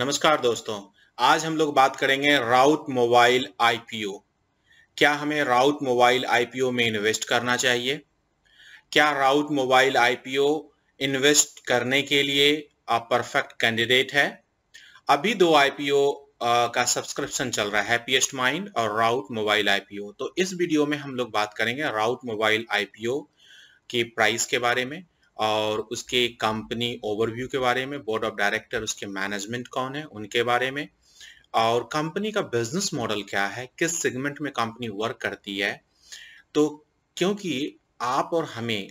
नमस्कार दोस्तों आज हम लोग बात करेंगे राउट मोबाइल आईपीओ क्या हमें राउट मोबाइल आईपीओ में इन्वेस्ट करना चाहिए क्या राउट मोबाइल आईपीओ इन्वेस्ट करने के लिए परफेक्ट कैंडिडेट है अभी दो आईपीओ का सब्सक्रिप्शन चल रहा है हैप्पीएस्ट माइंड और राउट मोबाइल आईपीओ तो इस वीडियो में हम लोग बात करेंगे राउट मोबाइल आईपीओ की प्राइस के बारे में और उसके कंपनी ओवरव्यू के बारे में बोर्ड ऑफ डायरेक्टर उसके मैनेजमेंट कौन है उनके बारे में और कंपनी का बिजनेस मॉडल क्या है किस सेगमेंट में कंपनी वर्क करती है तो क्योंकि आप और हमें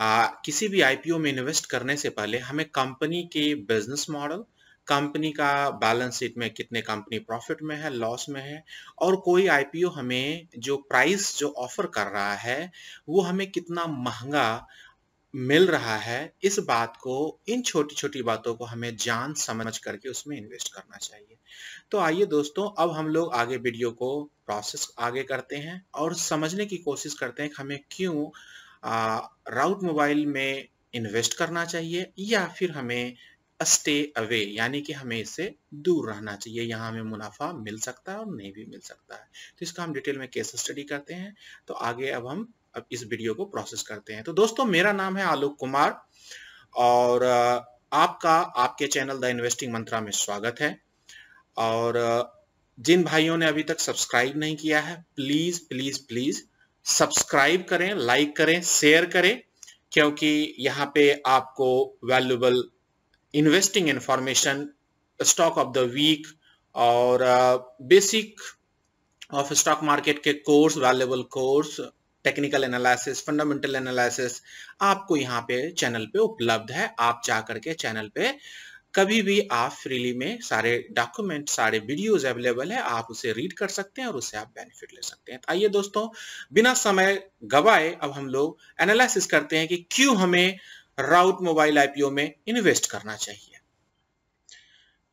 आ, किसी भी आईपीओ में इन्वेस्ट करने से पहले हमें कंपनी के बिजनेस मॉडल कंपनी का बैलेंस शीट में कितने कंपनी प्रॉफिट में है लॉस में है और कोई आईपीओ हमें जो प्राइस जो ऑफर कर रहा है वो हमें कितना महंगा मिल रहा है इस बात को इन छोटी छोटी बातों को हमें जान समझ करके उसमें इन्वेस्ट करना चाहिए तो आइए दोस्तों अब हम लोग आगे वीडियो को प्रोसेस आगे करते हैं और समझने की कोशिश करते हैं कि हमें क्यों राउट मोबाइल में इन्वेस्ट करना चाहिए या फिर हमें स्टे अवे यानी कि हमें इससे दूर रहना चाहिए यहाँ हमें मुनाफा मिल सकता है और नहीं भी मिल सकता है तो इसका हम डिटेल में केस स्टडी करते हैं तो आगे अब हम अब इस वीडियो को प्रोसेस करते हैं तो दोस्तों मेरा नाम है आलोक कुमार और आपका आपके चैनल द इन्वेस्टिंग मंत्रा में स्वागत है और जिन भाइयों ने अभी तक सब्सक्राइब नहीं किया है प्लीज प्लीज प्लीज सब्सक्राइब करें लाइक करें शेयर करें क्योंकि यहाँ पे आपको valuable investing information stock of the week और बेसिक ऑफ स्टॉक मार्केट के course valuable course technical analysis fundamental analysis आपको यहाँ पे चैनल पे उपलब्ध है आप जा करके चैनल पे कभी भी आप फ्रीली में सारे डॉक्यूमेंट सारे वीडियोस अवेलेबल है आप उसे रीड कर सकते हैं और उससे आप बेनिफिट ले सकते हैं तो आइए दोस्तों बिना समय गवाए अब हम लोग एनालिसिस करते हैं कि क्यों हमें राउट मोबाइल आईपीओ में इन्वेस्ट करना चाहिए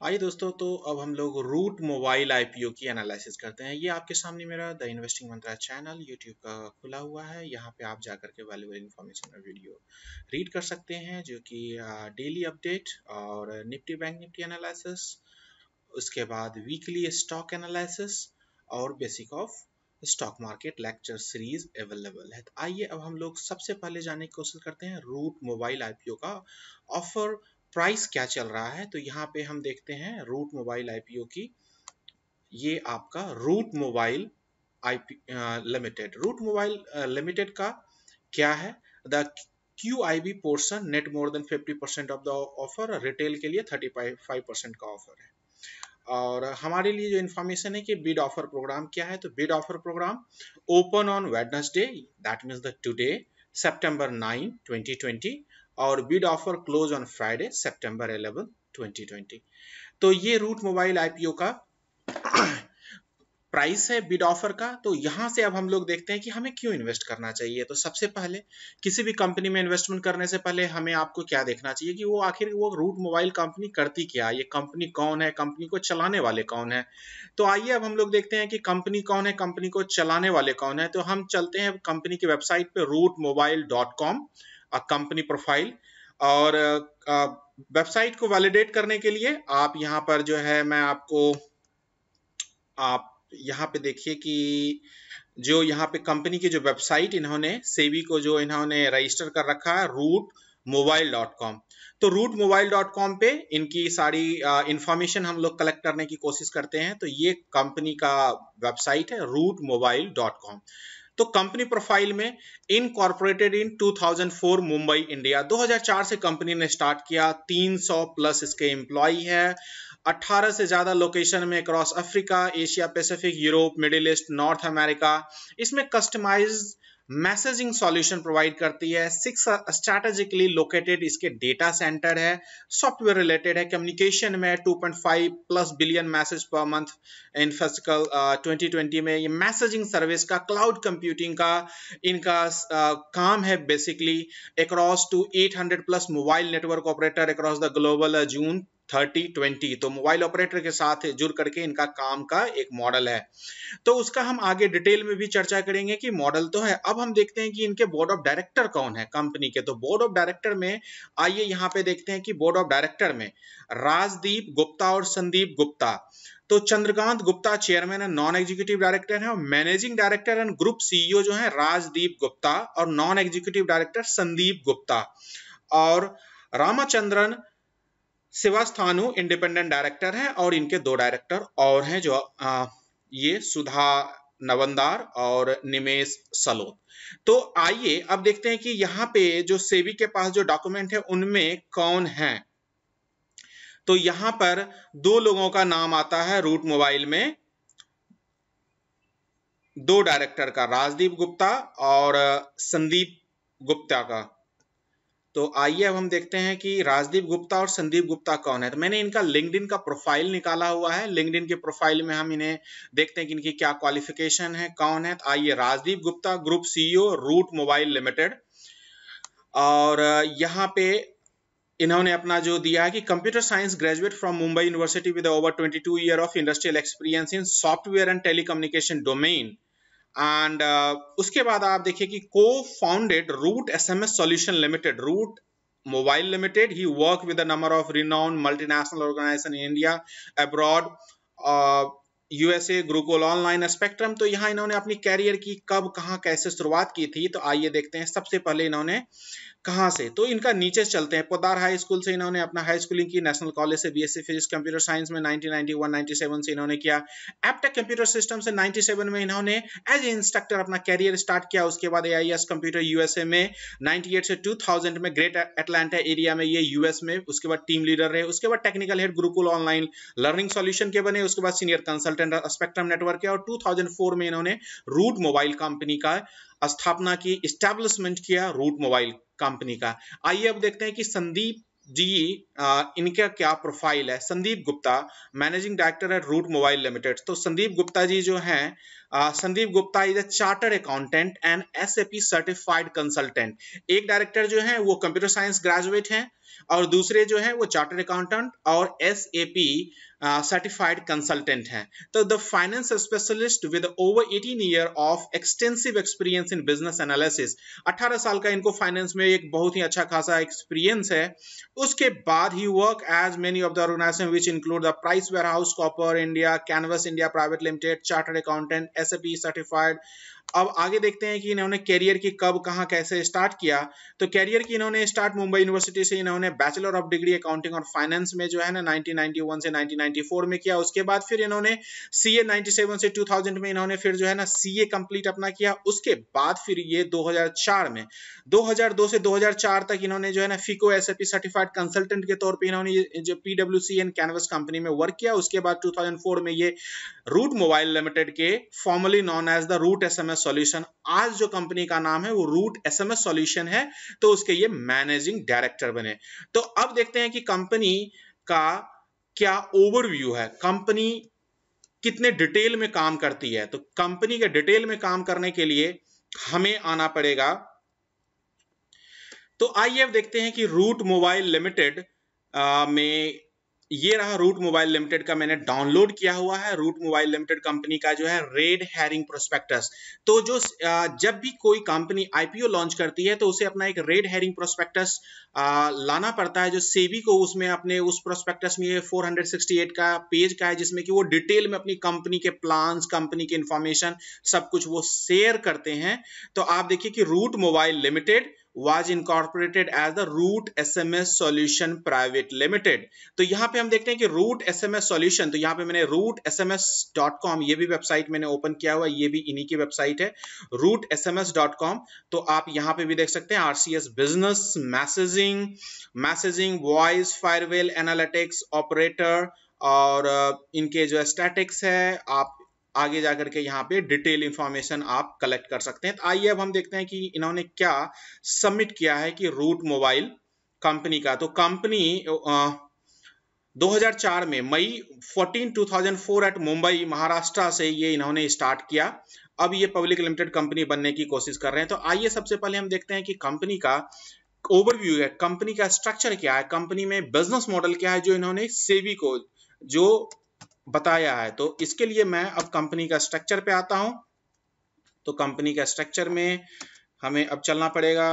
आइए दोस्तों तो अब हम लोग रूट मोबाइल आईपीओ की एनालिसिस करते हैं ये आपके सामने मेरा the investing mantra channel YouTube का खुला हुआ है यहाँ पे आप जाकर के वैल्यूबल इन्फॉर्मेशन और वीडियो रीड कर सकते हैं जो कि डेली अपडेट और निफ्टी बैंक निफ्टी एनालिसिस उसके बाद वीकली स्टॉक एनालिसिस और basic of stock market lecture series available है तो आइए अब हम लोग सबसे पहले जाने की कोशिश करते हैं रूट मोबाइल आईपीओ का ऑफर प्राइस क्या चल रहा है तो यहाँ पे हम देखते हैं रूट मोबाइल आईपीओ की ये आपका Route mobile IP limited Route mobile limited का क्या है the Q I B portion net more than 50 percent of the offer retail के लिए 35 परसेंट का ऑफर है और हमारे लिए जो इन्फॉर्मेशन है कि बिड ऑफर प्रोग्राम क्या है तो bid offer programme open on Wednesday that means the today nine twenty twenty और bid offer close on Friday September eleven 2020 तो ये रूट मोबाइल आईपीओ का प्राइस है बिड ऑफर का तो यहां से अब हम लोग देखते हैं कि हमें क्यों इन्वेस्ट करना चाहिए तो सबसे पहले किसी भी कंपनी में इन्वेस्टमेंट करने से पहले हमें आपको क्या देखना चाहिए कि वो आखिर वो रूट मोबाइल कंपनी करती क्या ये कंपनी कौन है कंपनी को चलाने वाले कौन है तो आइए अब हम लोग देखते हैं कि कंपनी कौन है कंपनी को चलाने वाले कौन है तो हम चलते हैं कंपनी की वेबसाइट पर रूट मोबाइल डॉट कॉम अ कंपनी प्रोफाइल और वेबसाइट uh, uh, को वैलिडेट करने के लिए आप यहां पर जो है मैं आपको आप यहाँ पे देखिए कि जो यहाँ पे कंपनी की जो वेबसाइट इन्होंने सेवी को जो इन्होंने रजिस्टर कर रखा है रूट मोबाइल डॉट कॉम तो रूट मोबाइल डॉट कॉम पे इनकी सारी इंफॉर्मेशन uh, हम लोग कलेक्ट करने की कोशिश करते हैं तो ये कंपनी का वेबसाइट है रूट मोबाइल डॉट कॉम तो कंपनी प्रोफाइल में इनकॉर्पोरेटेड इन 2004 मुंबई इंडिया 2004 से कंपनी ने स्टार्ट किया 300 प्लस इसके एम्प्लॉय है 18 से ज़्यादा लोकेशन में across Africa Asia Pacific Europe Middle East North America इसमें कस्टमाइज्ड मैसेजिंग सॉल्यूशन प्रोवाइड करती है सिक्स स्ट्रेटेजिकली लोकेटेड इसके डेटा सेंटर है सॉफ्टवेयर रिलेटेड है कम्युनिकेशन में 2.5 plus billion message per month in physical 2020 में ये मैसेजिंग सर्विस का क्लाउड कंप्यूटिंग का इनका uh, काम है basically across two 800 plus mobile network operator across the global June thirty twenty तो मोबाइल ऑपरेटर के साथ जुड़ करके इनका काम का एक मॉडल है तो उसका हम आगे डिटेल में भी चर्चा करेंगे कि मॉडल तो है अब हम देखते हैं कि इनके बोर्ड ऑफ डायरेक्टर कौन है कंपनी के तो बोर्ड ऑफ डायरेक्टर में आइए यहाँ पे देखते हैं कि बोर्ड ऑफ डायरेक्टर में राजदीप गुप्ता और संदीप गुप्ता तो Chandrakant Gupta chairman and non executive director हैं और managing director and group CEO जो है राजदीप गुप्ता और non executive director Sandeep Gupta और रामाचंद्रन शिवास्थानु इंडिपेंडेंट डायरेक्टर हैं और इनके दो डायरेक्टर और हैं जो आ, ये सुधा नवंदार और निमेश सलोद तो आइए अब देखते हैं कि यहाँ पे जो सेवी के पास जो डॉक्यूमेंट है उनमें कौन है तो यहां पर दो लोगों का नाम आता है रूट मोबाइल में दो डायरेक्टर का राजदीप गुप्ता और संदीप गुप्ता का तो आइए अब हम देखते हैं कि राजदीप गुप्ता और संदीप गुप्ता कौन है तो मैंने इनका लिंकड का प्रोफाइल निकाला हुआ है लिंकड के प्रोफाइल में हम इन्हें देखते हैं कि इनकी क्या क्वालिफिकेशन है कौन है तो आइए Rajdeep Gupta group CEO Route mobile Limited और यहाँ पे इन्होंने अपना जो दिया है कि computer science graduate from Mumbai university with over 22 year of industrial experience in software and telecommunication domain and uh, उसके बाद आप देखिए कि cofounded Route S M S Solution Limited Route mobile Limited he work with number of renowned multinational organisation in India abroad USA Gurukul online spectrum तो यहाँ इन्होंने अपनी career की कब कहाँ कैसे शुरुआत की थी तो आइए देखते हैं सबसे पहले इन्होंने कहाँ से तो इनका नीचे चलते हैं पोदार हाई स्कूल से इन्होंने अपना हाई स्कूलिंग की नेशनल कॉलेज से बीएससी फिजिक्स कंप्यूटर साइंस में 1991 97 से इन्होंने किया एपटेक कंप्यूटर सिस्टम से 97 में इन्होंने एज ए इंस्ट्रक्टर अपना कैरियर स्टार्ट किया उसके बाद एआईएस कंप्यूटर यूएसए में 98 से टू में ग्रेट एटलांटा एरिया में ये यूएस में उसके बाद टीम लीडर रहे उसके बाद technical head Gurukul online learning solution के बने उसके बाद सीनियर कंसल्टेंट स्पेक्ट्रम नेटवर्क है और टू में इन्होंने रूट मोबाइल कंपनी का स्थापना की स्टैब्लिशमेंट किया रूट मोबाइल कंपनी का आइए अब देखते हैं कि संदीप जी इनका क्या प्रोफाइल है संदीप गुप्ता मैनेजिंग डायरेक्टर है रूट मोबाइल लिमिटेड तो संदीप गुप्ता जी जो हैं Sandeep Gupta is a chartered accountant and SAP certified consultant एक डायरेक्टर जो है वो कंप्यूटर साइंस ग्रेजुएट हैं और दूसरे जो है वो चार्टर्ड अकाउंटेंट और S A P certified consultant हैं तो the finance specialist with over 18 year of extensive experience in business analysis 18 साल का इनको फाइनेंस में एक बहुत ही अच्छा खासा एक्सपीरियंस है उसके बाद he work as many of the organisation which include the Pricewaterhouse Coopers India Canvas India private limited chartered accountant SAP certified अब आगे देखते हैं कि इन्होंने कैरियर की कब कहाँ कैसे स्टार्ट किया तो कैरियर की इन्होंने स्टार्ट मुंबई यूनिवर्सिटी से इन्होंने बैचलर ऑफ डिग्री अकाउंटिंग और फाइनेंस में जो है ना 1991 से 1994 में किया उसके बाद फिर इन्होंने सी ए से 2000 में इन्होंने फिर जो है ना सी ए कम्प्लीट अपना किया उसके बाद फिर ये दो में दो से दो तक इन्होंने जो है ना फिको एस सर्टिफाइड कंसल्टेंट के तौर पर इन्होंने जो पी कैनवस कंपनी में वर्क किया उसके बाद टू में ये रूट मोबाइल लिमिटेड के formerly known as the Route S SMS solution आज जो कंपनी का नाम है वो रूट एसएमएस सॉल्यूशन है तो उसके ये मैनेजिंग डायरेक्टर बने तो अब देखते हैं कि कंपनी का क्या ओवरव्यू है कंपनी कितने डिटेल में काम करती है तो कंपनी के डिटेल में काम करने के लिए हमें आना पड़ेगा तो आइए अब देखते हैं कि रूट मोबाइल लिमिटेड में ये रहा रूट मोबाइल लिमिटेड का मैंने डाउनलोड किया हुआ है रूट मोबाइल लिमिटेड कंपनी का जो है रेड हेरिंग प्रोस्पेक्टस तो जो जब भी कोई कंपनी आईपीओ लॉन्च करती है तो उसे अपना एक रेड हेरिंग प्रोस्पेक्टस लाना पड़ता है जो सेबी को उसमें अपने उस प्रोस्पेक्टस में 468 का पेज का है जिसमें कि वो डिटेल में अपनी कंपनी के प्लान कंपनी की इंफॉर्मेशन सब कुछ वो शेयर करते हैं तो आप देखिए कि Route mobile Limited was incorporated as the Route SMS Solution Private limited तो यहाँ पे हम देखते हैं कि रूट एसएमएस सॉल्यूशन तो यहाँ पे मैंने रूट एसएमएस डॉट कॉम ये भी वेबसाइट मैंने ओपन किया हुआ ये भी इन्हीं की वेबसाइट है रूट एसएमएस डॉट कॉम तो आप यहाँ पे भी देख सकते हैं RCS business messaging messaging voice firewall analytics operator और uh, इनके जो स्टैटिक्स है आप आगे जाकर के यहाँ पे डिटेल इंफॉर्मेशन आप कलेक्ट कर सकते हैं तो आइए अब हम देखते हैं कि इन्होंने क्या सबमिट किया है कि रूट मोबाइल कंपनी का तो कंपनी 2004 में मई 14 2004 एट मुंबई महाराष्ट्र से ये इन्होंने स्टार्ट किया अब ये पब्लिक लिमिटेड कंपनी बनने की कोशिश कर रहे हैं तो आइए सबसे पहले हम देखते हैं कि कंपनी का ओवरव्यू है कंपनी का स्ट्रक्चर क्या है कंपनी में बिजनेस मॉडल क्या है जो इन्होंने सेवी को जो बताया है तो इसके लिए मैं अब कंपनी का स्ट्रक्चर पे आता हूं तो कंपनी का स्ट्रक्चर में हमें अब चलना पड़ेगा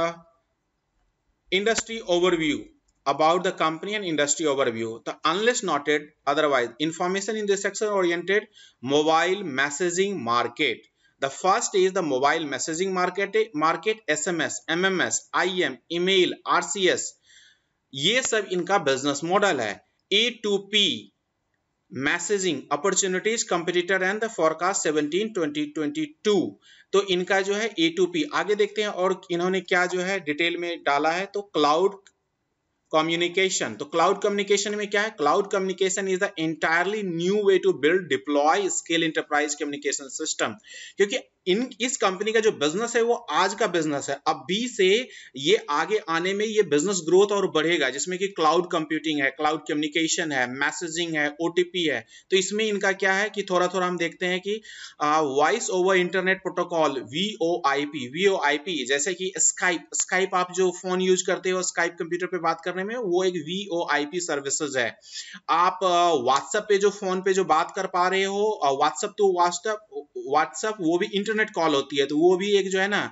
industry overview about the company and industry overview तो unless noted otherwise information in this section oriented mobile messaging market The first is the mobile messaging market. Market SMS, MMS, IM, email, RCS. ये सब इनका business model है. A to P messaging opportunities competitor and the forecast 17 2022 तो इनका जो है ए to P आगे देखते हैं और इन्होंने क्या जो है डिटेल में डाला है तो क्लाउड कम्युनिकेशन तो क्लाउड कम्युनिकेशन में क्या है cloud communication is the entirely new way to build deploy scale enterprise communication system क्योंकि इन इस कंपनी का जो बिजनेस है वो आज का बिजनेस है अभी से ये आगे आने में ये बिजनेस ग्रोथ और बढ़ेगा जिसमें कि क्लाउड कंप्यूटिंग है क्लाउड कम्युनिकेशन है मैसेजिंग है ओटीपी है तो इसमें इनका क्या है कि थोड़ा थोड़ा हम देखते हैं कि voice over internet protocol V O I P V O I P जैसे कि स्काइप स्काइप आप जो फोन यूज करते हो स्काइप कंप्यूटर पर बात रहे बारे में वो एक V O I P services है आप व्हाट्सएप पे जो फोन पे जो बात कर पा रहे हो व्हाट्सएप तो व्हाट्सएप व्हाट्सएप वो भी इंटरनेट कॉल होती है तो वो भी एक जो है ना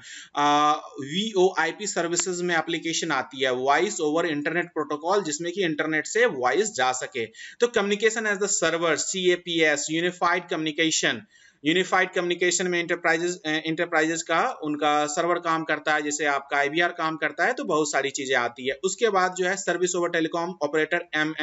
V O I P services में एप्लीकेशन आती है वॉइस ओवर इंटरनेट प्रोटोकॉल जिसमें कि इंटरनेट से वॉइस जा सके तो communication as the server C A P S unified communication unified communication में इंटरप्राइजेज इंटरप्राइजेज eh, का उनका सर्वर काम करता है जैसे आपका आई काम करता है तो बहुत सारी चीज़ें आती है उसके बाद जो है service over telecom operator M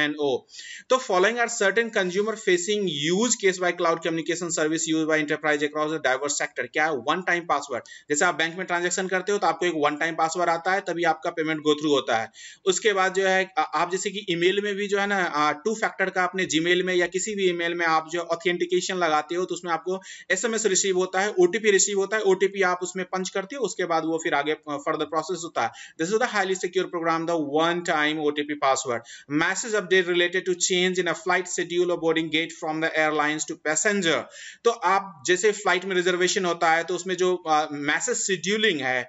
तो following are certain consumer facing use case by cloud communication service use by enterprise across diverse sector क्या है वन टाइम पासवर्ड जैसे आप बैंक में ट्रांजेक्शन करते हो तो आपको एक वन टाइम पासवर्ड आता है तभी आपका पेमेंट गो थ्रू होता है उसके बाद जो है आप जैसे कि ईमेल में भी जो है ना टू फैक्टर का अपने जीमेल में या किसी भी ईमेल में आप जो ऑथेंटिकेशन लगाते हो तो उसमें आपको एसएमएस रिसीव होता है ओटीपी रिसीव होता है ओटीपी आप उसमें पंच करते हो उसके बाद वो फिर आगे फर्दर प्रोसेस होता है this is the highly secure program the one time OTP password message update related to change in a flight schedule और boarding gate from the airlines to passenger तो आप जैसे फ्लाइट में रिजर्वेशन होता है तो उसमें जो मैसेज uh, शेड्यूलिंग है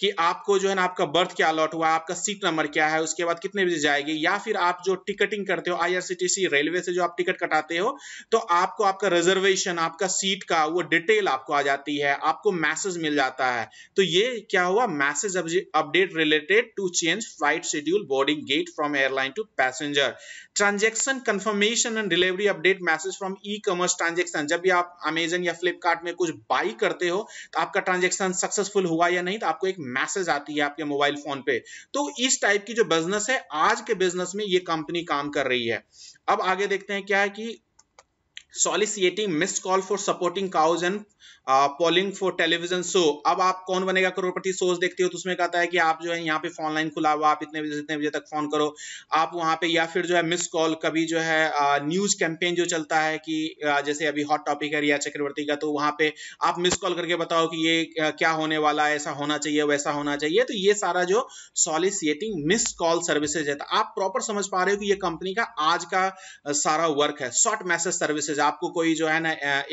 कि आपको जो है ना आपका बर्थ क्या अलॉट हुआ आपका सीट नंबर क्या है उसके बाद कितने बजे जाएगी या फिर आप जो टिकटिंग करते हो आईआरसीटीसी रेलवे से जो आप टिकट कटाते हो तो आपको आपका रिजर्वेशन आपका सीट का वो डिटेल आपको आ जाती है आपको मैसेज मिल जाता है तो ये क्या हुआ message update related to change flight schedule boarding gate from airline to passenger transaction confirmation and delivery update message from e commerce transaction जब भी आप अमेजन या फ्लिपकार्ट में कुछ बाई करते हो तो आपका ट्रांजेक्शन सक्सेसफुल हुआ या नहीं तो आपको एक मैसेज आती है आपके मोबाइल फोन पे तो इस टाइप की जो बिजनेस है आज के बिजनेस में ये कंपनी काम कर रही है अब आगे देखते हैं क्या है कि soliciting miss call for supporting cause and polling for television show अब आप कौन बनेगा करोड़पति शोज देखते हो तो उसमें कहता है कि आप जो है यहाँ पे फोन लाइन खुला हुआ आप इतने बजे इतने बजे तक फोन करो आप वहाँ पे या फिर जो है मिस कॉल कभी जो है न्यूज uh, कैंपेन जो चलता है कि uh, जैसे अभी हॉट टॉपिक है रिया चक्रवर्ती का तो वहाँ पे आप मिस कॉल करके बताओ कि ये uh, क्या होने वाला है ऐसा होना चाहिए वैसा होना चाहिए तो ये सारा जो सॉलिसिएटिंग मिस कॉल सर्विसेज है तो आप प्रॉपर समझ पा रहे हो कि ये कंपनी का आज का सारा वर्क है शॉर्ट मैसेज सर्विसेज आपको कोई जो है ना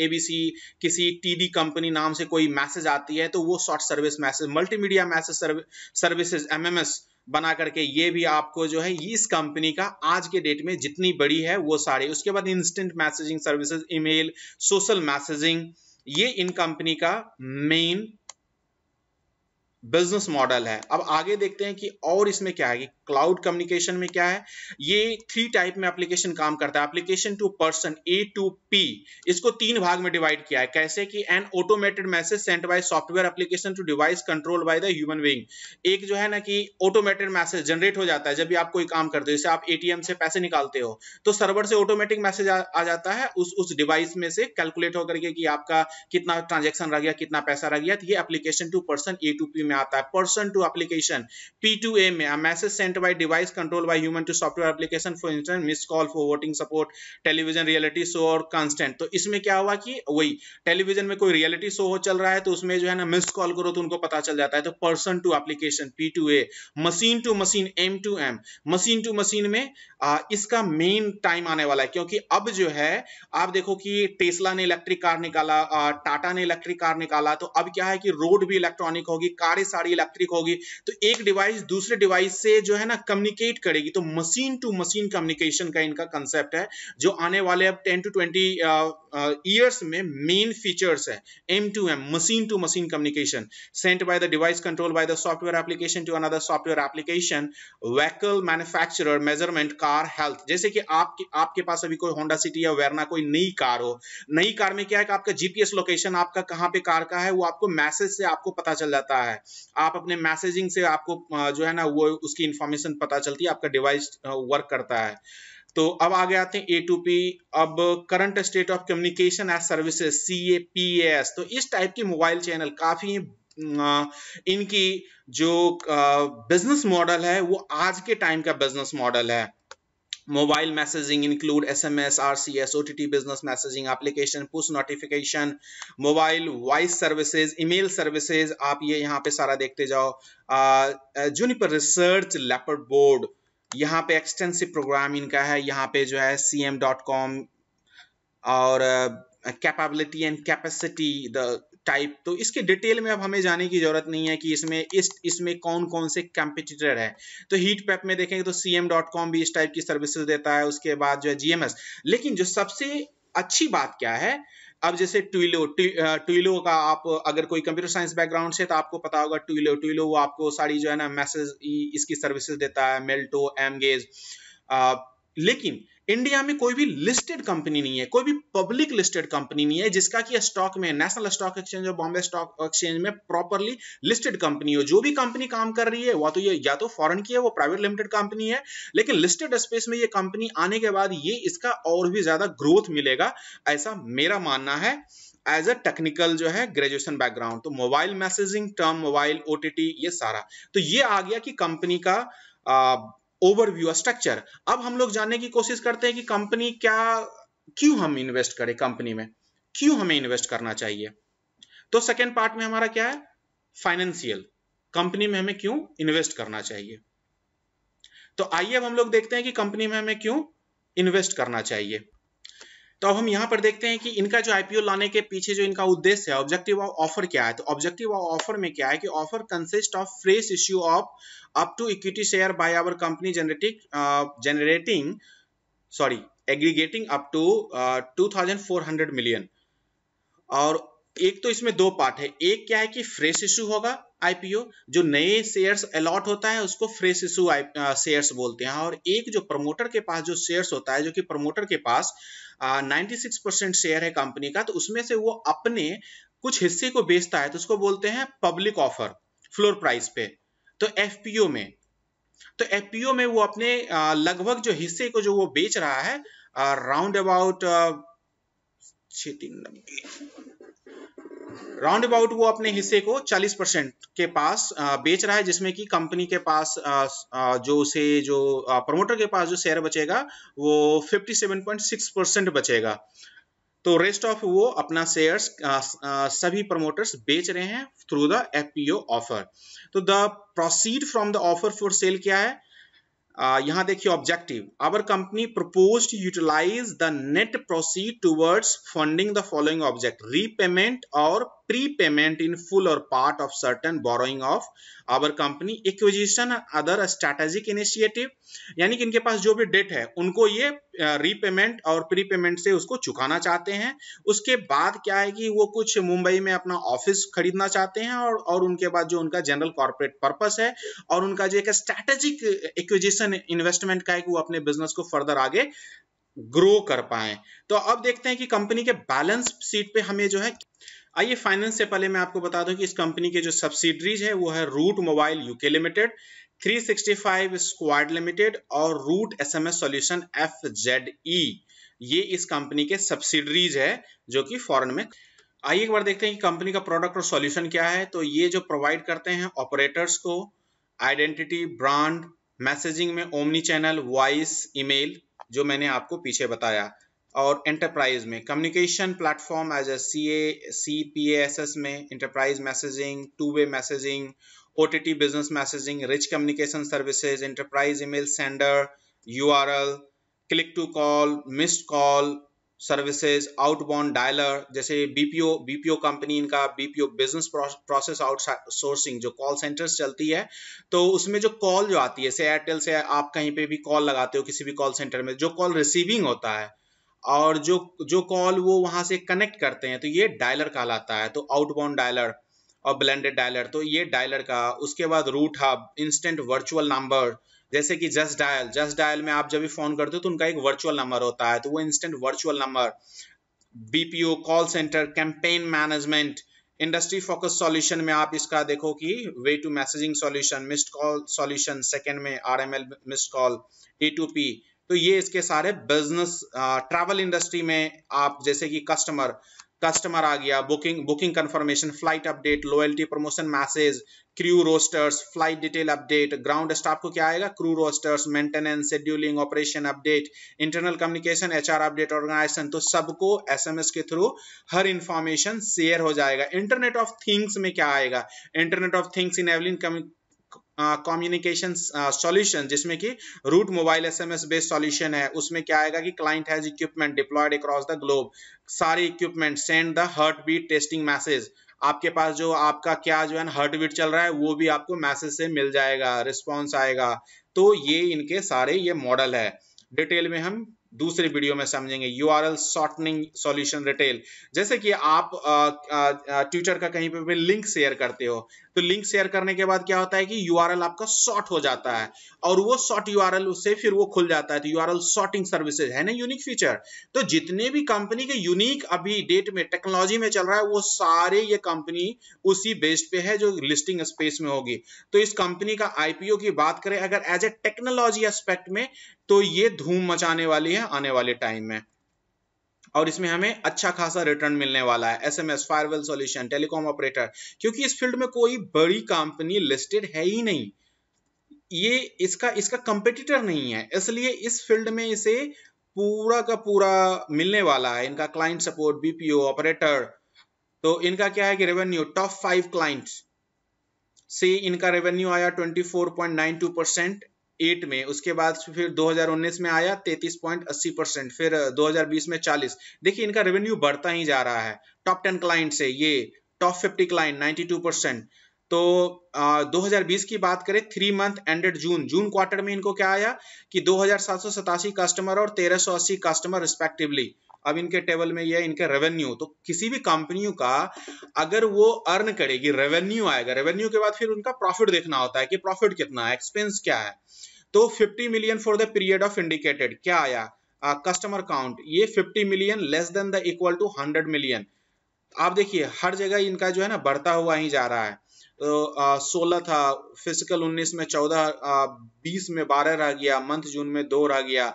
एबीसी किसी टीडी कंपनी नाम से कोई मैसेज आती है तो वो short service message multimedia message services MMS बना करके ये भी आपको जो है इस कंपनी का आज के डेट में जितनी बड़ी है वो सारे उसके बाद instant messaging services email social messaging ये इन कंपनी का मेन बिजनेस मॉडल है अब आगे देखते हैं कि और इसमें क्या है क्लाउड कम्युनिकेशन में क्या है ये थ्री टाइप में एप्लीकेशन काम करता है application to person A to P इसको तीन भाग में डिवाइड किया है कैसे कि an automated message sent by software application to device control by the human being एक जो है ना कि ऑटोमेटेड मैसेज जनरेट हो जाता है जब भी आप कोई काम करते हो जैसे आप एटीएम से पैसे निकालते हो तो सर्वर से ऑटोमेटिक मैसेज आ, आ जाता है उस उस डिवाइस में से कैलकुलेट होकर के कि आपका कितना ट्रांजेक्शन रह गया कितना पैसा रह गया तो ये application to person A to P में आता है person to application P to A में message sent by device controlled by human to software application for instance miss call for voting support television reality show और constant तो इसमें क्या हुआ कि वही टेलीविजन में कोई रियलिटी शो हो चल रहा है तो उसमें जो है ना मिस कॉल करो तो उनको पता चल जाता है तो person to application P to A machine to machine M to M machine to machine में आ, इसका मेन टाइम आने वाला है क्योंकि अब जो है आप देखो कि टेस्ला ने इलेक्ट्रिक कार निकाला टाटा ने इलेक्ट्रिक कार निकाला तो अब क्या है कि रोड भी इलेक्ट्रॉनिक होगी कारें सारी इलेक्ट्रिक होगी तो एक डिवाइस दूसरे डिवाइस से जो है ना कम्युनिकेट करेगी तो मशीन टू मशीन कम्युनिकेशन का इनका कंसेप्ट है जो आने वाले अब टेन टू ट्वेंटी ईयर्स में मेन फीचर्स है M to M machine to machine communication sent by the device control by the software application to another software application vehicle manufacture measurement car health जैसे कि आपके आपके पास अभी कोई Honda city या Verna कोई नई कार हो नई कार में क्या है कि आपका जीपीएस लोकेशन आपका कहाँ पे कार का है वो आपको मैसेज से आपको पता चल जाता है आप अपने मैसेजिंग से आपको जो है ना वो उसकी इन्फॉर्मेशन इन्फॉर्मेशन पता चलती है आपका डिवाइस वर्क करता है तो अब आगे आते हैं ए टू पी अब current state of communication as services C A P S तो इस टाइप की मोबाइल चैनल काफ़ी इनकी जो बिजनेस मॉडल है वो आज के टाइम का बिजनेस मॉडल है mobile messaging include O T T business messaging application push notification mobile voice services e mail services आप ये यहाँ पे सारा देखते जाओ जूनिपर रिसर्च लैपटॉप बोर्ड यहाँ पे एक्सटेंसिव प्रोग्राम इनका है यहाँ पे जो है सी एम डॉट कॉम और capability and capacity the type तो इसके डिटेल में अब हमें जाने की जरूरत नहीं है कि इसमें इस इसमें कौन कौन से कंपिटिटर है तो हीट पैप में देखेंगे तो सी भी इस टाइप की सर्विसेज देता है उसके बाद जो है जीएमएस लेकिन जो सबसे अच्छी बात क्या है अब जैसे ट्विलो ट्विलो का आप अगर कोई कंप्यूटर साइंस बैकग्राउंड से तो आपको पता होगा ट्विलो ट्विलो वो आपको सारी जो है ना मैसेज इसकी सर्विसेज देता है मेल्टो एमगेज लेकिन इंडिया में कोई भी लिस्टेड कंपनी नहीं है कोई भी पब्लिक लिस्टेड कंपनी नहीं है जिसका कि स्टॉक में नेशनल स्टॉक एक्सचेंज और बॉम्बे स्टॉक एक्सचेंज में प्रॉपरली लिस्टेड कंपनी हो जो भी कंपनी काम कर रही है वह तो ये या तो फॉरन की है वो प्राइवेट लिमिटेड कंपनी है लेकिन लिस्टेड स्पेस में ये कंपनी आने के बाद ये इसका और भी ज्यादा ग्रोथ मिलेगा ऐसा मेरा मानना है एज अ टेक्निकल जो है ग्रेजुएशन बैकग्राउंड तो mobile messaging term mobile OTT ये सारा तो ये आ गया कि कंपनी का आ, ओवरव्यू स्ट्रक्चर अब हम लोग जानने की कोशिश करते हैं कि कंपनी क्या क्यों हम इन्वेस्ट करें कंपनी में क्यों हमें इन्वेस्ट करना चाहिए तो सेकेंड पार्ट में हमारा क्या है फाइनेंशियल कंपनी में हमें क्यों इन्वेस्ट करना चाहिए तो आइए अब हम लोग देखते हैं कि कंपनी में हमें क्यों इन्वेस्ट करना चाहिए तो अब हम यहाँ पर देखते हैं कि इनका जो आईपीओ लाने के पीछे जो इनका उद्देश्य है ऑब्जेक्टिव ऑफ ऑफर क्या है तो ऑब्जेक्टिव ऑफ ऑफर में क्या है कि offer consist of fresh issue of up to equity share by our company generating generating sorry aggregating up to two thousand four hundred million और एक तो इसमें दो पार्ट है एक क्या है कि फ्रेश इशू होगा आईपीओ जो नए शेयर्स अलॉट होता है उसको फ्रेश इशू शेयर्स बोलते हैं और एक जो प्रमोटर के पास जो शेयर्स होता है जो कि प्रमोटर के पास 96 परसेंट शेयर है कंपनी का तो उसमें से वो अपने कुछ हिस्से को बेचता है तो उसको बोलते हैं पब्लिक ऑफर फ्लोर प्राइस पे तो एफ में तो एफ में वो अपने लगभग जो हिस्से को जो वो बेच रहा है राउंड अबाउट छः तीन राउंड अबाउट वो अपने हिस्से को 40 परसेंट के पास बेच रहा है जिसमें कि कंपनी के पास जो उसे जो प्रमोटर के पास जो शेयर बचेगा वो 57.6 परसेंट बचेगा तो रेस्ट ऑफ वो अपना शेयर्स सभी प्रमोटर्स बेच रहे हैं थ्रू द एफ ऑफर तो the proceed from the offer for sale क्या है यहां देखिए objective our company propose to utilise the net proceed towards funding the following object repayment और prepayment in full or part of certain borrowing of our company acquisition other strategic initiative यानी कि इनके पास जो भी डेट है उनको ये repayment और प्रीपेमेंट से उसको चुकाना चाहते हैं उसके बाद क्या है कि वो कुछ मुंबई में अपना ऑफिस खरीदना चाहते हैं और और उनके बाद जो उनका जनरल कॉर्पोरेट पर्पस है और उनका जो एक स्ट्रेटेजिक एक्विजिशन इन्वेस्टमेंट का है कि वो अपने बिजनेस को फर्दर आगे ग्रो कर पाए तो अब देखते हैं कि कंपनी के बैलेंस शीट पे हमें जो है आइए फाइनेंस से पहले मैं आपको बता दूं कि इस कंपनी के जो सब्सिडरीज है वो है Route Mobile UK Limited 365 Squad Limited और रूट एसएमएस सॉल्यूशन एफजेडई ये इस कंपनी के सब्सिडरीज है जो कि फॉरन में आइए एक बार देखते हैं कि कंपनी का प्रोडक्ट और सॉल्यूशन क्या है तो ये जो प्रोवाइड करते हैं ऑपरेटर्स को आइडेंटिटी ब्रांड मैसेजिंग में ओमनी चैनल वॉइस ईमेल जो मैंने आपको पीछे बताया और एंटरप्राइज में communication platform as a C A C P S S में enterprise messaging two way messaging O T T business messaging rich communication services enterprise email sender U R L click to call missed call services outbound dialer जैसे B B P O P O company इनका B P ओ business process outsourcing जो call centres चलती है तो उसमें जो call जो आती है से एयरटेल से आप कहीं पे भी कॉल लगाते हो किसी भी कॉल सेंटर में जो कॉल रिसीविंग होता है और जो जो कॉल वो वहां से कनेक्ट करते हैं तो ये डायलर कहलाता है तो आउटबाउंड डायलर और ब्लेंडेड डायलर तो ये डायलर का उसके बाद Route hub instant virtual number जैसे कि जस्ट डायल जस्ट डायल में आप जब भी फ़ोन करते हो तो उनका एक वर्चुअल नंबर होता है तो वो instant virtual number BPO call centre campaign management industry focus solution में आप इसका देखो कि way to messaging solution missed call solution second में RML missed call A to P तो ये इसके सारे बिजनेस ट्रैवल इंडस्ट्री में आप जैसे कि कस्टमर कस्टमर आ गया booking booking confirmation flight update loyalty promotion message crew rosters flight detail update ground staff को क्या आएगा crew rosters maintenance scheduling operation update internal communication HR update organisation तो सबको एसएमएस के थ्रू हर इंफॉर्मेशन शेयर हो जाएगा इंटरनेट ऑफ थिंग्स में क्या आएगा इंटरनेट ऑफ थिंग्स इन एवलिन कम्युनिकेशन सॉल्यूशन जिसमें कि Route Mobile SMS based solution है उसमें क्या आएगा कि client has equipment deployed across the globe सारे equipment send the heartbeat testing message आपके पास जो आपका क्या जो है ना हर्ट बीट चल रहा है वो भी आपको मैसेज से मिल जाएगा रिस्पॉन्स आएगा तो ये इनके सारे ये मॉडल है डिटेल में हम दूसरे वीडियो में समझेंगे U R L shortening solution retail जैसे कि आप ट्विटर का कहीं पे भी लिंक शेयर करते हो तो लिंक शेयर करने के बाद क्या होता है कि यू आपका शॉर्ट हो जाता है और वो शॉर्ट यू से फिर वो खुल जाता है तो यू शॉर्टिंग सर्विसेज है ना यूनिक फीचर तो जितने भी कंपनी के यूनिक अभी डेट में टेक्नोलॉजी में चल रहा है वो सारे ये कंपनी उसी बेस्ड पे है जो लिस्टिंग स्पेस में होगी तो इस कंपनी का आईपीओ की बात करें अगर एज ए टेक्नोलॉजी एस्पेक्ट में तो ये धूम मचाने वाली है आने वाले टाइम में और इसमें हमें अच्छा खासा रिटर्न मिलने वाला है S M S firewall solution telecom operator क्योंकि इस फील्ड में कोई बड़ी कंपनी लिस्टेड है ही नहीं ये इसका इसका कंपटीटर नहीं है इसलिए इस फील्ड में इसे पूरा का पूरा मिलने वाला है इनका क्लाइंट सपोर्ट बीपीओ ऑपरेटर तो इनका क्या है कि रेवेन्यू टॉप फाइव क्लाइंट से इनका रेवेन्यू आया 24.92 परसेंट एट में उसके बाद फिर 2019 में आया 33.80 परसेंट फिर 2020 में 40 देखिए इनका रेवेन्यू बढ़ता ही जा रहा है टॉप टेन क्लाइंट से ये टॉप फिफ्टी क्लाइंट 92 परसेंट तो आ, 2020 की बात करें three month ended June June quarter में इनको क्या आया कि दो कस्टमर और तेरह कस्टमर रिस्पेक्टिवली अब इनके टेबल में ये है इनका रेवेन्यू तो किसी भी कंपनी का अगर वो अर्न करेगी रेवेन्यू आएगा रेवेन्यू के बाद फिर उनका प्रॉफिट देखना होता है कि प्रॉफिट कितना है एक्सपेंस क्या है तो 50 million for the period of indicated क्या आया कस्टमर काउंट ये 50 million less than the equal to 100 million आप देखिए हर जगह इनका जो है ना बढ़ता हुआ ही जा रहा है तो 16 था फिजिकल 19 में चौदह 20 में बारह रह गया मंथ जून में दो रह गया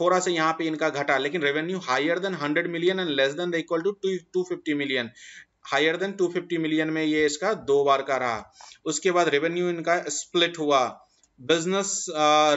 थोड़ा सा यहाँ पे इनका घटा लेकिन revenue higher than hundred million and less than equal to two fifty million higher than 250 million में ये इसका दो बार का रहा उसके बाद रेवेन्यू इनका स्प्लिट हुआ बिजनेस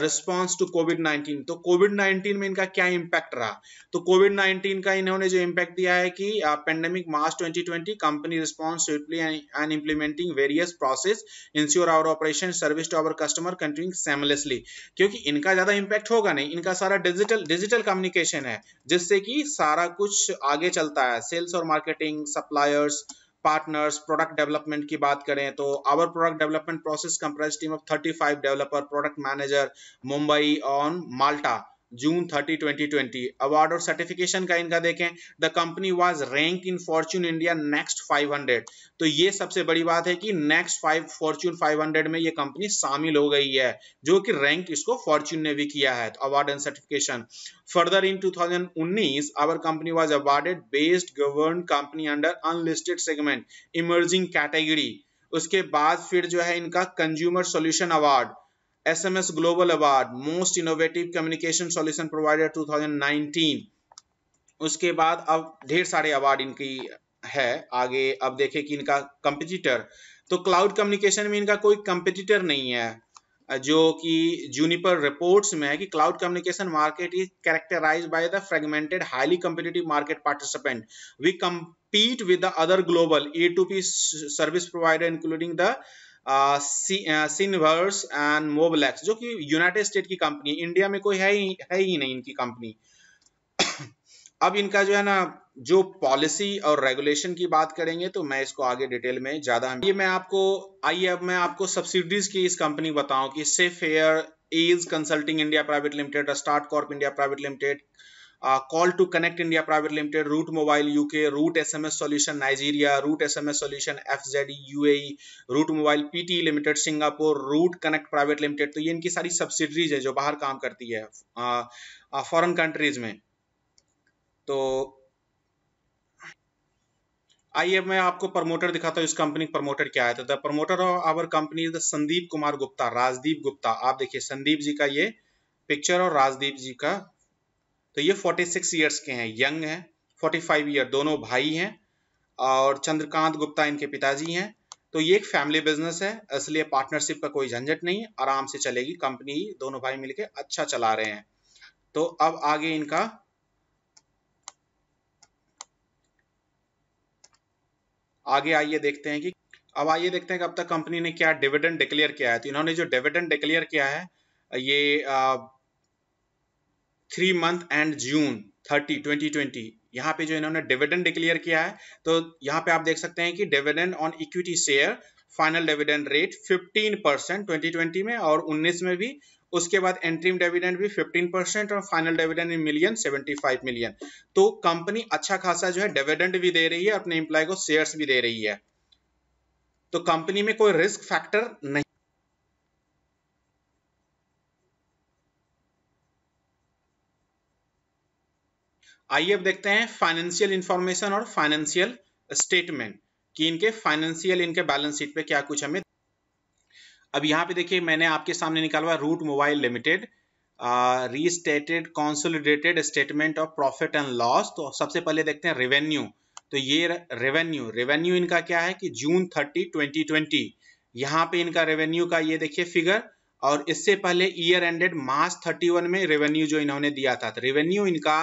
रिस्पॉन्स टू कोविड 19 तो कोविड 19 में इनका क्या इम्पैक्ट रहा तो कोविड 19 का इन्होंने जो इम्पैक्ट दिया है कि pandemic March 2020 company response swiftly and implementing various process ensure our operation service to our customer continue seamlessly क्योंकि इनका ज्यादा इम्पैक्ट होगा नहीं इनका सारा डिजिटल डिजिटल कम्युनिकेशन है जिससे कि सारा कुछ आगे चलता है सेल्स और marketing suppliers partners product development की बात करें तो our product development process comprise team of 35 developer product manager Mumbai on Malta June 30, 2020 award और सर्टिफिकेशन का इनका देखें the company was rank in Fortune India next 500 तो ये सबसे बड़ी बात है कि नेक्स्ट फाइव फॉर्च्यून 500 में ये कंपनी शामिल हो गई है जो कि रैंक इसको फॉर्च्यून ने भी किया है award and certification further in 2019 our company was awarded based govern company under unlisted segment emerging category उसके बाद फिर जो है इनका consumer solution award SMS Global Award Most Innovative Communication Solution Provider 2019 उसके बाद अब ढेर सारे अवार्ड इनकी है आगे अब देखे कि इनका कंपिटिटर तो क्लाउड कम्युनिकेशन में इनका कोई कंपिटिटर नहीं है जो कि जूनिपर रिपोर्ट्स में है कि cloud communication market is characterize by the fragmented highly competitive market participant we compete with the other global A to P service provider including the Syniverse and Moblax जो कि United State की company India में कोई है ही है ही नहीं इनकी company अब इनका जो है ना जो पॉलिसी और रेगुलेशन की बात करेंगे तो मैं इसको आगे डिटेल में ज्यादा ये मैं आपको आइए अब मैं आपको सब्सिडीज की इस कंपनी बताऊं कि Sphere Edge consulting India private limited Start Corp India private limited call to connect India private limited Route Mobile UK Route SMS solution Nigeria Route S S M SMS solution FZ UAE Route Mobile PT limited Singapore Route Connect private limited तो ये इनकी सारी subsidiaries है जो बाहर काम करती है फॉरेन कंट्रीज में तो आइए मैं आपको प्रमोटर दिखाता हूँ इस कंपनी का प्रमोटर क्या है तो the promoter of our company is the Sandeep Kumar Gupta Rajdeep Gupta आप देखिए संदीप जी का ये पिक्चर और राजदीप जी का तो ये 46 इयर्स के हैं यंग हैं 45 ईयर दोनों भाई हैं और चंद्रकांत गुप्ता इनके पिताजी हैं तो ये एक फैमिली बिजनेस है इसलिए पार्टनरशिप का कोई झंझट नहीं आराम से चलेगी कंपनी दोनों भाई मिलके अच्छा चला रहे हैं तो अब आगे इनका आगे आइए देखते हैं कि अब आइए देखते हैं कि अब तक कंपनी ने क्या डिविडेंड डिक्लेयर किया है तो इन्होंने जो डिविडेंड डिक्लेयर किया है ये three month end June thirty twenty twenty यहाँ पे जो इन्होंने डिविडेंड डिक्लेयर किया है तो यहाँ पे आप देख सकते हैं कि dividend on equity share final dividend rate 15 percent twenty में और 19 में भी उसके बाद एंट्रीम डिविडेंड भी 15 परसेंट और final dividend in million 75 million तो कंपनी अच्छा खासा जो है डिविडेंड भी दे रही है अपने इंप्लाय को शेयर्स भी दे रही है तो कंपनी में कोई रिस्क फैक्टर नहीं आइए अब देखते हैं फाइनेंशियल इंफॉर्मेशन और फाइनेंशियल स्टेटमेंट कि इनके फाइनेंशियल इनके बैलेंस शीट पे क्या कुछ हमें अब यहाँ पे देखिए मैंने आपके सामने निकालवा Route mobile limited restated consolidated statement of profit and loss तो सबसे पहले देखते हैं रेवेन्यू तो ये रेवेन्यू रेवेन्यू इनका क्या है कि जून थर्टी ट्वेंटी ट्वेंटी यहाँ पे इनका रेवेन्यू का ये देखिए फिगर और इससे पहले year ended March thirty one में रेवेन्यू जो इन्होंने दिया था तो रेवेन्यू इनका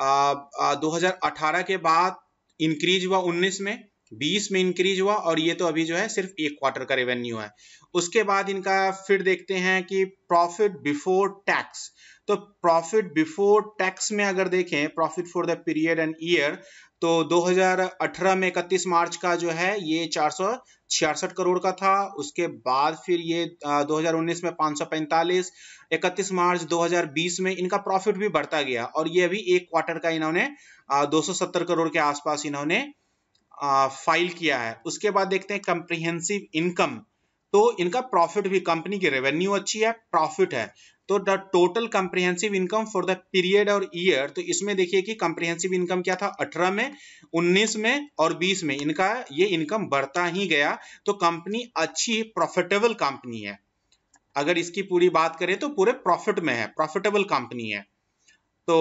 2018 के बाद इंक्रीज हुआ 19 में 20 में इंक्रीज हुआ और ये तो अभी जो है सिर्फ एक क्वार्टर का रेवेन्यू है उसके बाद इनका फिर देखते हैं कि प्रॉफिट बिफोर टैक्स तो प्रॉफिट बिफोर टैक्स में अगर देखें profit for the period end year तो 2018 में इकतीस मार्च का जो है ये चार छियासठ करोड़ का था उसके बाद फिर ये 2019 में 545 31 मार्च 2020 में इनका प्रॉफिट भी बढ़ता गया और ये अभी एक क्वार्टर का इन्होंने 270 करोड़ के आसपास इन्होंने फाइल किया है उसके बाद देखते हैं कंप्रिहेंसिव इनकम तो इनका प्रॉफिट भी कंपनी की रेवेन्यू अच्छी है प्रॉफिट है तो the total comprehensive income for the period और ईयर तो इसमें देखिए कि कंप्रिहेंसिव इनकम क्या था 18 में 19 में और 20 में इनका ये इनकम बढ़ता ही गया तो कंपनी अच्छी प्रॉफिटेबल कंपनी है अगर इसकी पूरी बात करें तो पूरे प्रॉफिट में है प्रॉफिटेबल कंपनी है तो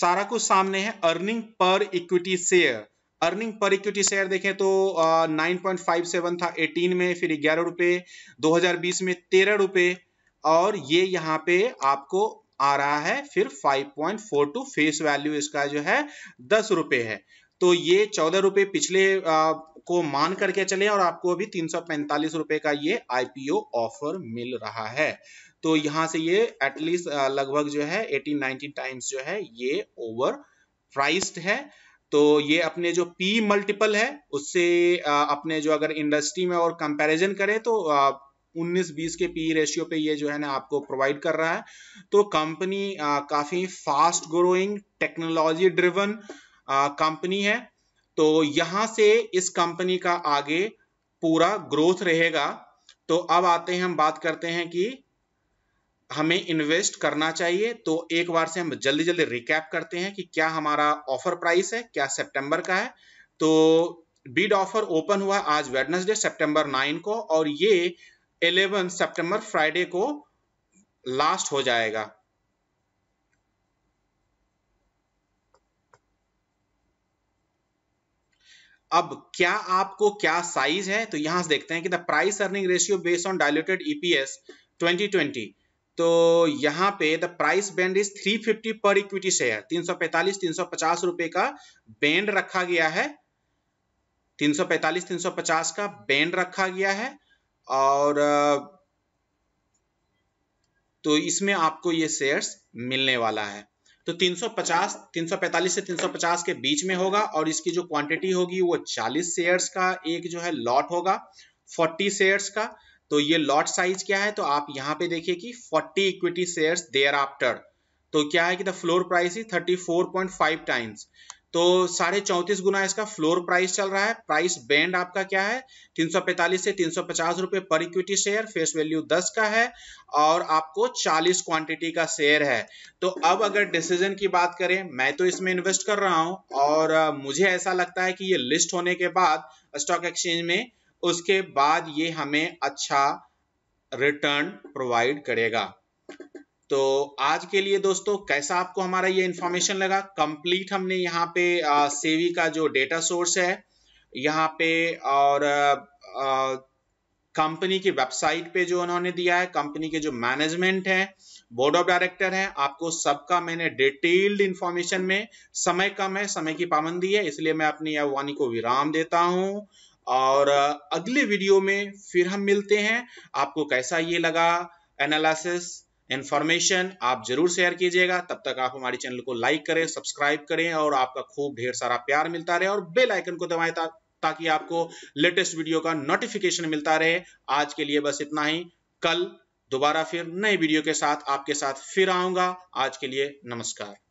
सारा कुछ सामने है earning per equity share earning per equity share देखें तो नाइन पॉइंट फाइव सेवन था एटीन में फिर ग्यारह रुपये दो हजार बीस में तेरह रुपये और ये यहाँ पे आपको आ रहा है फिर 5.42 फेस वैल्यू इसका जो है दस रुपये है तो ये चौदह रुपये पिछले आ, को मान करके चले और आपको अभी तीन सौ पैंतालीस रुपये का ये आईपीओ ऑफर मिल रहा है तो यहाँ से ये एटलीस्ट लगभग जो है एटीन नाइनटीन टाइम्स जो है ये ओवर प्राइस्ड है तो ये अपने जो पी मल्टीपल है उससे अपने जो अगर इंडस्ट्री में और कंपैरिजन करें तो 19-20 के पी रेशियो पे ये जो है ना आपको प्रोवाइड कर रहा है तो कंपनी काफ़ी fast growing technology driven company है तो यहां से इस कंपनी का आगे पूरा ग्रोथ रहेगा तो अब आते हैं हम बात करते हैं कि हमें इन्वेस्ट करना चाहिए तो एक बार से हम जल्दी जल्दी रिकैप करते हैं कि क्या हमारा ऑफर प्राइस है क्या सितंबर का है तो बीड ऑफर ओपन हुआ आज वेडनेसडे सितंबर 9 को और ये 11 सितंबर फ्राइडे को लास्ट हो जाएगा अब क्या आपको क्या साइज है तो यहां से देखते हैं कि the price earning ratio based on diluted EPS 2020 तो यहाँ पे द प्राइस बैंड इज 350 पर इक्विटी शेयर 345 350 रुपए का बैंड रखा गया है 345 350 का बैंड रखा गया है और तो इसमें आपको ये शेयर्स मिलने वाला है तो 350 345 से 350 के बीच में होगा और इसकी जो क्वांटिटी होगी वो 40 शेयर्स का एक जो है लॉट होगा 40 शेयर्स का तो ये लॉट साइज क्या है तो आप यहां पे देखिए कि 40 इक्विटी शेयर्स देयर आफ्टर तो क्या है कि the floor price is 34.5 times तो साढ़े चौंतीस गुना इसका फ्लोर प्राइस चल रहा है प्राइस बैंड आपका क्या है 345 से 350 रुपए पर इक्विटी शेयर फेस वैल्यू 10 का है और आपको 40 क्वांटिटी का शेयर है तो अब अगर डिसीजन की बात करें मैं तो इसमें इन्वेस्ट कर रहा हूं और मुझे ऐसा लगता है कि ये लिस्ट होने के बाद स्टॉक एक्सचेंज में उसके बाद ये हमें अच्छा रिटर्न प्रोवाइड करेगा तो आज के लिए दोस्तों कैसा आपको हमारा ये इंफॉर्मेशन लगा कंप्लीट हमने यहाँ पे आ, सेवी का जो डेटा सोर्स है यहाँ पे और कंपनी की वेबसाइट पे जो उन्होंने दिया है कंपनी के जो मैनेजमेंट है बोर्ड ऑफ डायरेक्टर है आपको सबका मैंने डिटेल्ड इंफॉर्मेशन में समय कम है समय की पाबंदी है इसलिए मैं अपनी वाणी को विराम देता हूँ और अगले वीडियो में फिर हम मिलते हैं आपको कैसा ये लगा एनालिसिस इन्फॉर्मेशन आप जरूर शेयर कीजिएगा तब तक आप हमारे चैनल को लाइक करें सब्सक्राइब करें और आपका खूब ढेर सारा प्यार मिलता रहे और बेल आइकन को दबाएं ताकि आपको लेटेस्ट वीडियो का नोटिफिकेशन मिलता रहे आज के लिए बस इतना ही कल दोबारा फिर नए वीडियो के साथ आपके साथ फिर आऊंगा आज के लिए नमस्कार